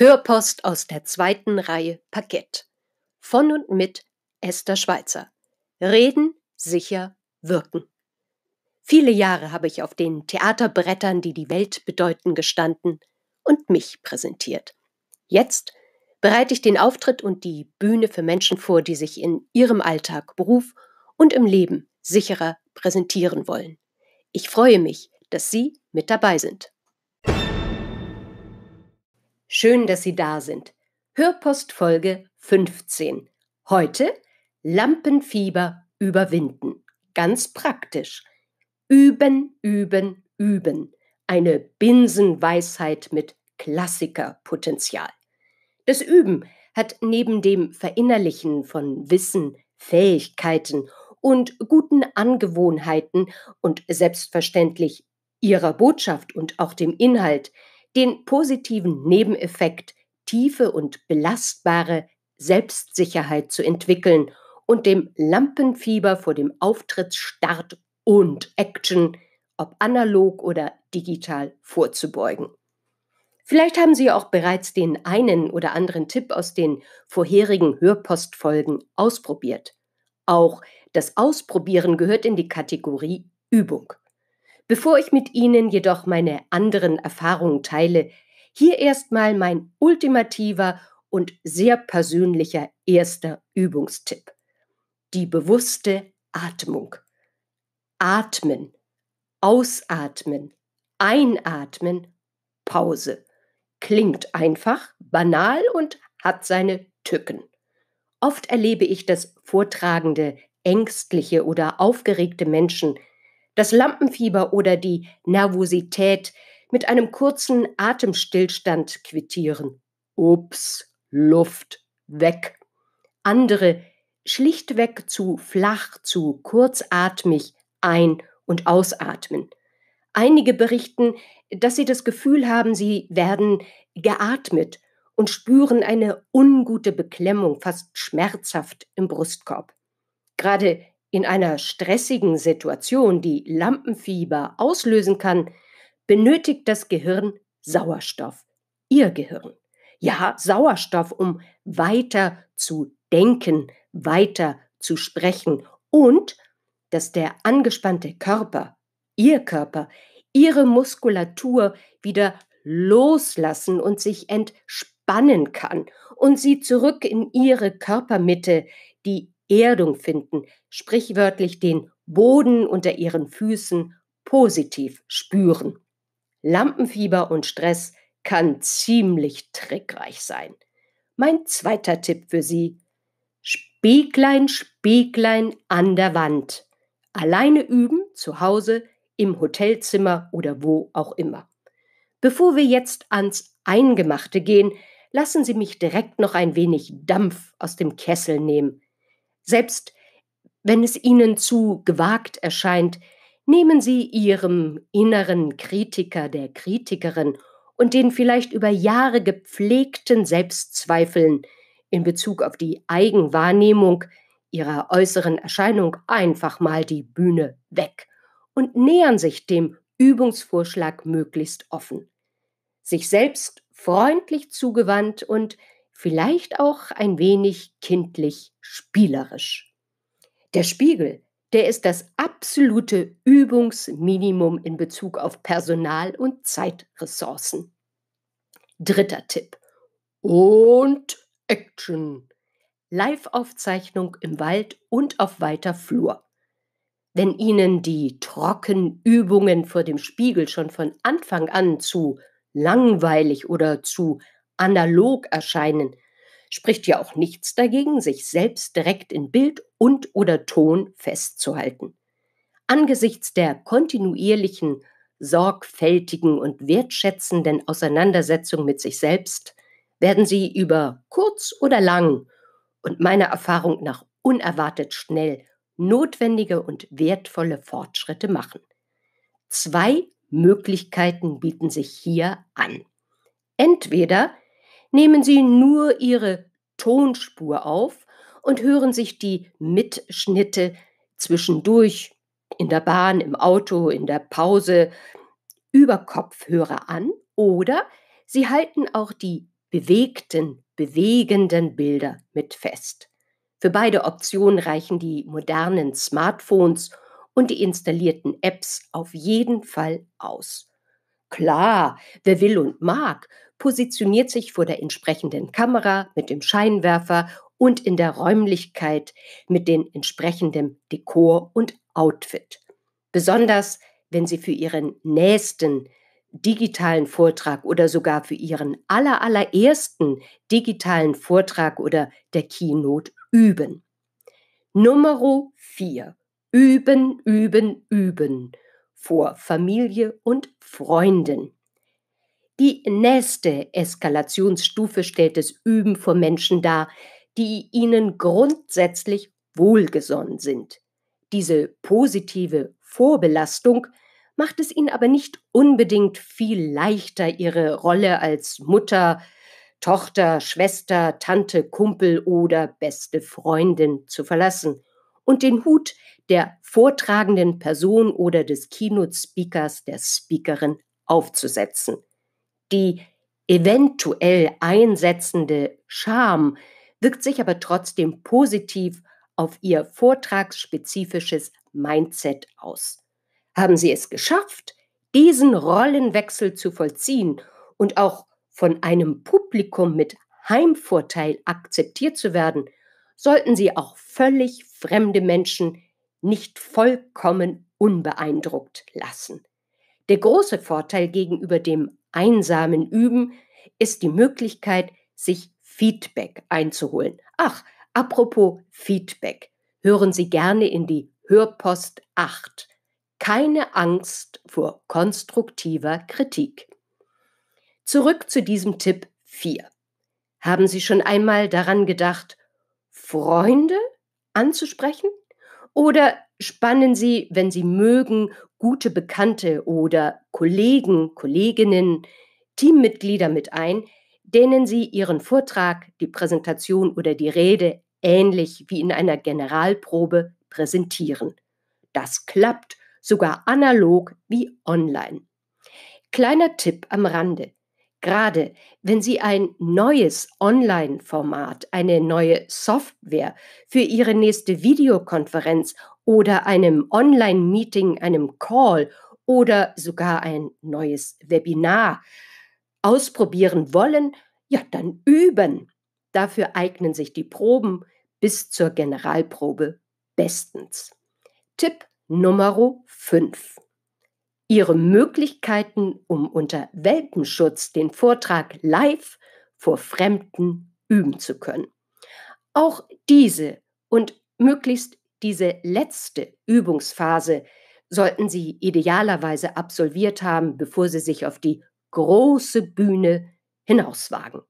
Hörpost aus der zweiten Reihe Parkett. Von und mit Esther Schweizer. Reden, sicher, wirken. Viele Jahre habe ich auf den Theaterbrettern, die die Welt bedeuten, gestanden und mich präsentiert. Jetzt bereite ich den Auftritt und die Bühne für Menschen vor, die sich in ihrem Alltag, Beruf und im Leben sicherer präsentieren wollen. Ich freue mich, dass Sie mit dabei sind. Schön, dass Sie da sind. Hörpost Folge 15. Heute Lampenfieber überwinden. Ganz praktisch. Üben, üben, üben. Eine Binsenweisheit mit Klassikerpotenzial. Das Üben hat neben dem Verinnerlichen von Wissen, Fähigkeiten und guten Angewohnheiten und selbstverständlich ihrer Botschaft und auch dem Inhalt den positiven Nebeneffekt, tiefe und belastbare Selbstsicherheit zu entwickeln und dem Lampenfieber vor dem Auftrittsstart und Action, ob analog oder digital, vorzubeugen. Vielleicht haben Sie auch bereits den einen oder anderen Tipp aus den vorherigen Hörpostfolgen ausprobiert. Auch das Ausprobieren gehört in die Kategorie Übung. Bevor ich mit Ihnen jedoch meine anderen Erfahrungen teile, hier erstmal mein ultimativer und sehr persönlicher erster Übungstipp. Die bewusste Atmung. Atmen, ausatmen, einatmen, Pause. Klingt einfach, banal und hat seine Tücken. Oft erlebe ich, dass Vortragende ängstliche oder aufgeregte Menschen das Lampenfieber oder die Nervosität mit einem kurzen Atemstillstand quittieren. Ups, Luft, weg. Andere schlichtweg zu flach, zu kurzatmig ein- und ausatmen. Einige berichten, dass sie das Gefühl haben, sie werden geatmet und spüren eine ungute Beklemmung, fast schmerzhaft im Brustkorb. Gerade in einer stressigen Situation, die Lampenfieber auslösen kann, benötigt das Gehirn Sauerstoff. Ihr Gehirn. Ja, Sauerstoff, um weiter zu denken, weiter zu sprechen und dass der angespannte Körper, Ihr Körper, Ihre Muskulatur wieder loslassen und sich entspannen kann und Sie zurück in Ihre Körpermitte, die Erdung finden, sprichwörtlich den Boden unter ihren Füßen positiv spüren. Lampenfieber und Stress kann ziemlich trickreich sein. Mein zweiter Tipp für Sie. Spieglein, Spieglein an der Wand. Alleine üben, zu Hause, im Hotelzimmer oder wo auch immer. Bevor wir jetzt ans Eingemachte gehen, lassen Sie mich direkt noch ein wenig Dampf aus dem Kessel nehmen. Selbst wenn es Ihnen zu gewagt erscheint, nehmen Sie Ihrem inneren Kritiker, der Kritikerin und den vielleicht über Jahre gepflegten Selbstzweifeln in Bezug auf die Eigenwahrnehmung Ihrer äußeren Erscheinung einfach mal die Bühne weg und nähern sich dem Übungsvorschlag möglichst offen. Sich selbst freundlich zugewandt und vielleicht auch ein wenig kindlich spielerisch. Der Spiegel, der ist das absolute Übungsminimum in Bezug auf Personal- und Zeitressourcen. Dritter Tipp. Und Action. Live-Aufzeichnung im Wald und auf weiter Flur. Wenn Ihnen die trockenen Übungen vor dem Spiegel schon von Anfang an zu langweilig oder zu analog erscheinen, spricht ja auch nichts dagegen, sich selbst direkt in Bild und oder Ton festzuhalten. Angesichts der kontinuierlichen, sorgfältigen und wertschätzenden Auseinandersetzung mit sich selbst werden sie über kurz oder lang und meiner Erfahrung nach unerwartet schnell notwendige und wertvolle Fortschritte machen. Zwei Möglichkeiten bieten sich hier an. Entweder nehmen Sie nur Ihre Tonspur auf und hören sich die Mitschnitte zwischendurch in der Bahn, im Auto, in der Pause über Kopfhörer an oder Sie halten auch die bewegten, bewegenden Bilder mit fest. Für beide Optionen reichen die modernen Smartphones und die installierten Apps auf jeden Fall aus. Klar, wer will und mag, positioniert sich vor der entsprechenden Kamera mit dem Scheinwerfer und in der Räumlichkeit mit dem entsprechenden Dekor und Outfit. Besonders wenn Sie für Ihren nächsten digitalen Vortrag oder sogar für Ihren allerallerersten digitalen Vortrag oder der Keynote üben. Nummer 4. Üben, üben, üben vor Familie und Freunden. Die nächste Eskalationsstufe stellt das Üben vor Menschen dar, die ihnen grundsätzlich wohlgesonnen sind. Diese positive Vorbelastung macht es ihnen aber nicht unbedingt viel leichter, ihre Rolle als Mutter, Tochter, Schwester, Tante, Kumpel oder beste Freundin zu verlassen und den Hut der vortragenden Person oder des Keynote-Speakers, der Speakerin aufzusetzen. Die eventuell einsetzende Scham wirkt sich aber trotzdem positiv auf Ihr vortragsspezifisches Mindset aus. Haben Sie es geschafft, diesen Rollenwechsel zu vollziehen und auch von einem Publikum mit Heimvorteil akzeptiert zu werden, sollten Sie auch völlig fremde Menschen nicht vollkommen unbeeindruckt lassen. Der große Vorteil gegenüber dem Einsamen üben, ist die Möglichkeit, sich Feedback einzuholen. Ach, apropos Feedback, hören Sie gerne in die Hörpost 8. Keine Angst vor konstruktiver Kritik. Zurück zu diesem Tipp 4. Haben Sie schon einmal daran gedacht, Freunde anzusprechen? Oder spannen Sie, wenn Sie mögen, gute Bekannte oder Kollegen, Kolleginnen, Teammitglieder mit ein, denen Sie Ihren Vortrag, die Präsentation oder die Rede ähnlich wie in einer Generalprobe präsentieren. Das klappt sogar analog wie online. Kleiner Tipp am Rande. Gerade wenn Sie ein neues Online-Format, eine neue Software für Ihre nächste Videokonferenz oder einem Online-Meeting, einem Call oder sogar ein neues Webinar ausprobieren wollen, ja, dann üben. Dafür eignen sich die Proben bis zur Generalprobe bestens. Tipp Nummer 5. Ihre Möglichkeiten, um unter Welpenschutz den Vortrag live vor Fremden üben zu können. Auch diese und möglichst diese letzte Übungsphase sollten Sie idealerweise absolviert haben, bevor Sie sich auf die große Bühne hinauswagen.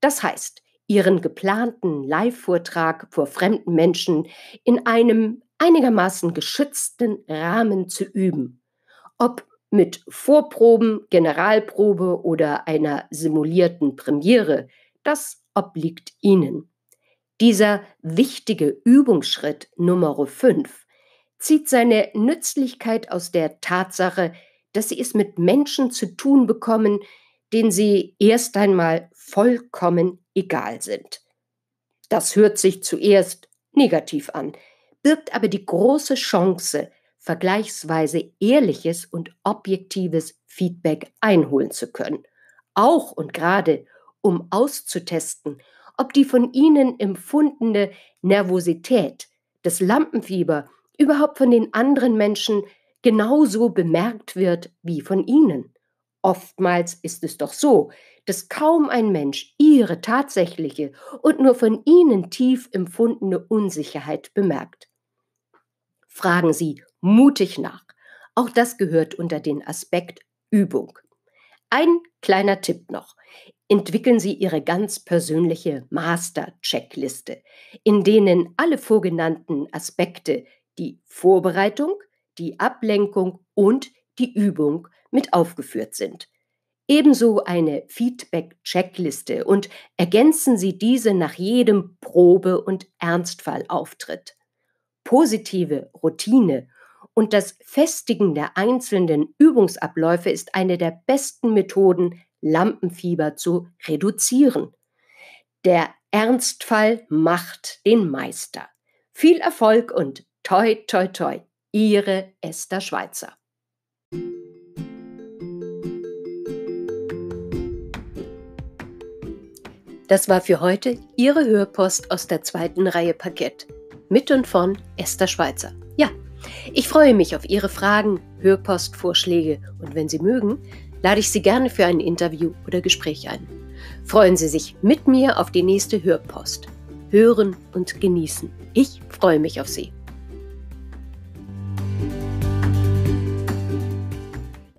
Das heißt, Ihren geplanten Live-Vortrag vor fremden Menschen in einem einigermaßen geschützten Rahmen zu üben, ob mit Vorproben, Generalprobe oder einer simulierten Premiere, das obliegt Ihnen. Dieser wichtige Übungsschritt Nummer 5 zieht seine Nützlichkeit aus der Tatsache, dass sie es mit Menschen zu tun bekommen, denen sie erst einmal vollkommen egal sind. Das hört sich zuerst negativ an, birgt aber die große Chance, vergleichsweise ehrliches und objektives Feedback einholen zu können, auch und gerade um auszutesten, ob die von ihnen empfundene Nervosität, das Lampenfieber überhaupt von den anderen Menschen genauso bemerkt wird wie von ihnen. Oftmals ist es doch so, dass kaum ein Mensch ihre tatsächliche und nur von ihnen tief empfundene Unsicherheit bemerkt. Fragen Sie mutig nach. Auch das gehört unter den Aspekt Übung. Ein kleiner Tipp noch. Entwickeln Sie Ihre ganz persönliche Master-Checkliste, in denen alle vorgenannten Aspekte, die Vorbereitung, die Ablenkung und die Übung mit aufgeführt sind. Ebenso eine Feedback-Checkliste und ergänzen Sie diese nach jedem Probe- und Ernstfallauftritt. Positive Routine und das Festigen der einzelnen Übungsabläufe ist eine der besten Methoden, Lampenfieber zu reduzieren. Der Ernstfall macht den Meister. Viel Erfolg und toi, toi, toi. Ihre Esther Schweizer. Das war für heute Ihre Hörpost aus der zweiten Reihe Parkett. Mit und von Esther Schweizer. Ich freue mich auf Ihre Fragen, Hörpostvorschläge und wenn Sie mögen, lade ich Sie gerne für ein Interview oder Gespräch ein. Freuen Sie sich mit mir auf die nächste Hörpost. Hören und genießen. Ich freue mich auf Sie.